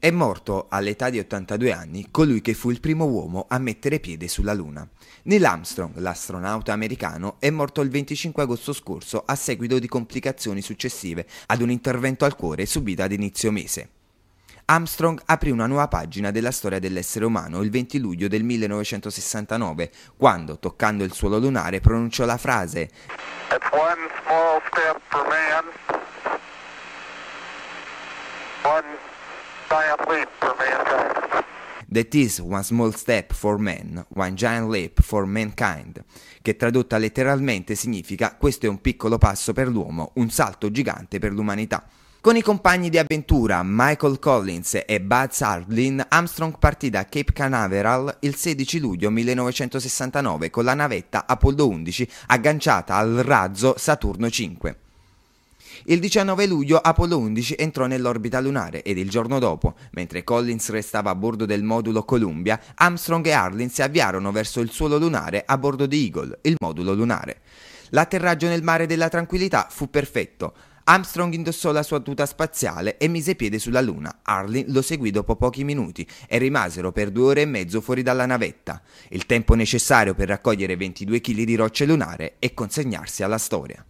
È morto all'età di 82 anni colui che fu il primo uomo a mettere piede sulla Luna. Neil Armstrong, l'astronauta americano, è morto il 25 agosto scorso a seguito di complicazioni successive ad un intervento al cuore subito ad inizio mese. Armstrong aprì una nuova pagina della storia dell'essere umano il 20 luglio del 1969, quando, toccando il suolo lunare, pronunciò la frase It's one small step for man, Cioè. That is one small step for man, one giant leap for mankind, che tradotta letteralmente significa questo è un piccolo passo per l'uomo, un salto gigante per l'umanità. Con i compagni di avventura Michael Collins e Bud Sardlin, Armstrong partì da Cape Canaveral il 16 luglio 1969 con la navetta Apollo 11 agganciata al razzo Saturno 5. Il 19 luglio Apollo 11 entrò nell'orbita lunare ed il giorno dopo, mentre Collins restava a bordo del modulo Columbia, Armstrong e Arlin si avviarono verso il suolo lunare a bordo di Eagle, il modulo lunare. L'atterraggio nel mare della tranquillità fu perfetto. Armstrong indossò la sua tuta spaziale e mise piede sulla Luna. Arlin lo seguì dopo pochi minuti e rimasero per due ore e mezzo fuori dalla navetta, il tempo necessario per raccogliere 22 kg di rocce lunare e consegnarsi alla storia.